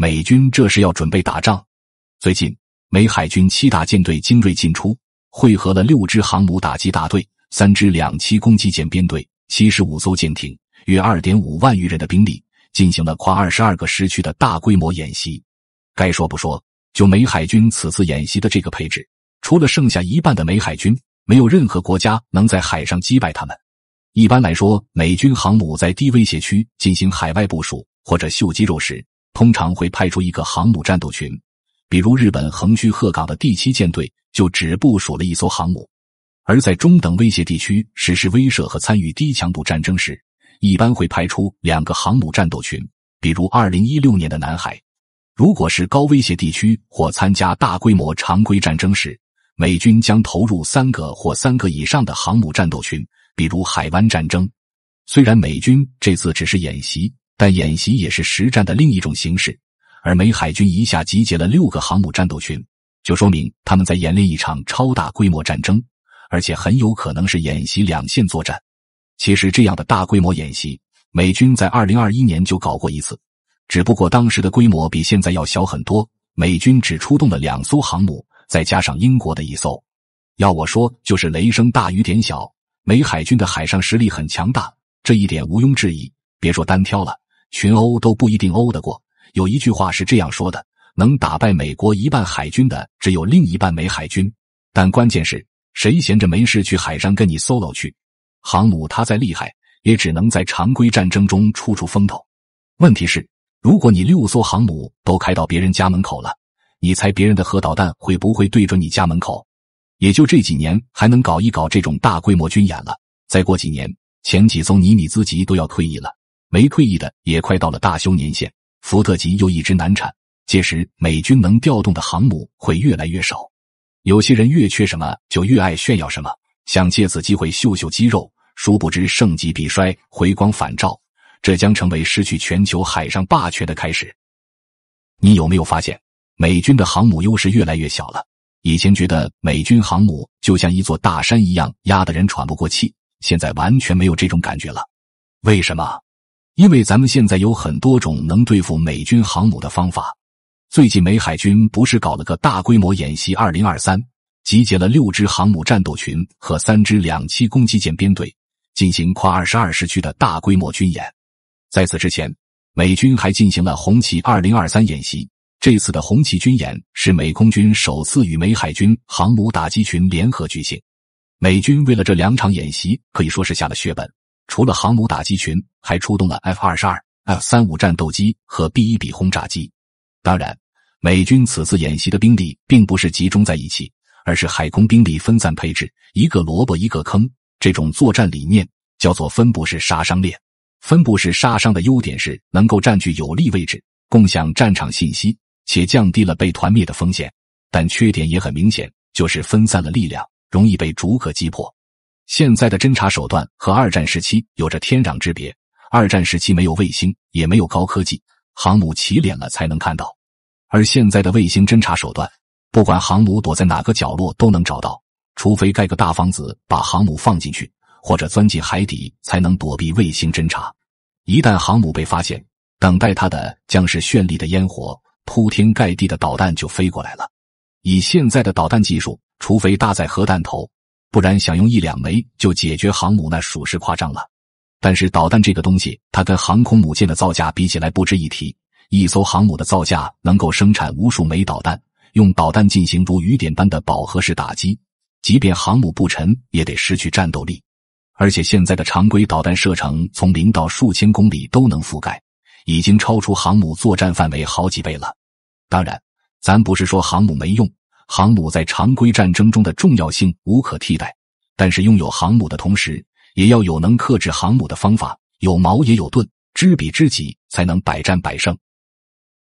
美军这是要准备打仗。最近，美海军七大舰队精锐进出，汇合了六支航母打击大队、三支两栖攻击舰编队，七十五艘舰艇，约二点五万余人的兵力，进行了跨二十二个时区的大规模演习。该说不说，就美海军此次演习的这个配置，除了剩下一半的美海军，没有任何国家能在海上击败他们。一般来说，美军航母在低威胁区进行海外部署或者秀肌肉时。通常会派出一个航母战斗群，比如日本横须贺港的第七舰队就只部署了一艘航母；而在中等威胁地区实施威慑和参与低强度战争时，一般会派出两个航母战斗群，比如二零一六年的南海。如果是高威胁地区或参加大规模常规战争时，美军将投入三个或三个以上的航母战斗群，比如海湾战争。虽然美军这次只是演习。但演习也是实战的另一种形式，而美海军一下集结了六个航母战斗群，就说明他们在演练一场超大规模战争，而且很有可能是演习两线作战。其实这样的大规模演习，美军在二零二一年就搞过一次，只不过当时的规模比现在要小很多，美军只出动了两艘航母，再加上英国的一艘。要我说，就是雷声大雨点小。美海军的海上实力很强大，这一点毋庸置疑。别说单挑了。群殴都不一定殴得过。有一句话是这样说的：能打败美国一半海军的，只有另一半美海军。但关键是，谁闲着没事去海上跟你 solo 去？航母它再厉害，也只能在常规战争中出出风头。问题是，如果你六艘航母都开到别人家门口了，你猜别人的核导弹会不会对准你家门口？也就这几年还能搞一搞这种大规模军演了。再过几年，前几艘尼米兹级都要退役了。没退役的也快到了大修年限，福特级又一直难产，届时美军能调动的航母会越来越少。有些人越缺什么就越爱炫耀什么，想借此机会秀秀肌肉，殊不知盛极必衰，回光返照，这将成为失去全球海上霸权的开始。你有没有发现美军的航母优势越来越小了？以前觉得美军航母就像一座大山一样压得人喘不过气，现在完全没有这种感觉了。为什么？因为咱们现在有很多种能对付美军航母的方法。最近，美海军不是搞了个大规模演习“二零二三”，集结了六支航母战斗群和三支两栖攻击舰编队，进行跨二十二时区的大规模军演。在此之前，美军还进行了“红旗二零二三”演习。这次的“红旗”军演是美空军首次与美海军航母打击群联合举行。美军为了这两场演习，可以说是下了血本。除了航母打击群，还出动了 F 二十二、F 三五战斗机和 B 一 B 轰炸机。当然，美军此次演习的兵力并不是集中在一起，而是海空兵力分散配置，一个萝卜一个坑。这种作战理念叫做分布式杀伤链。分布式杀伤的优点是能够占据有利位置，共享战场信息，且降低了被团灭的风险。但缺点也很明显，就是分散了力量，容易被逐个击破。现在的侦察手段和二战时期有着天壤之别。二战时期没有卫星，也没有高科技，航母起脸了才能看到。而现在的卫星侦察手段，不管航母躲在哪个角落都能找到，除非盖个大房子把航母放进去，或者钻进海底才能躲避卫星侦察。一旦航母被发现，等待它的将是绚丽的烟火，铺天盖地的导弹就飞过来了。以现在的导弹技术，除非搭载核弹头。不然想用一两枚就解决航母，那属实夸张了。但是导弹这个东西，它跟航空母舰的造价比起来不值一提。一艘航母的造价能够生产无数枚导弹，用导弹进行如雨点般的饱和式打击，即便航母不沉，也得失去战斗力。而且现在的常规导弹射程从零到数千公里都能覆盖，已经超出航母作战范围好几倍了。当然，咱不是说航母没用。航母在常规战争中的重要性无可替代，但是拥有航母的同时，也要有能克制航母的方法，有矛也有盾，知彼知己，才能百战百胜。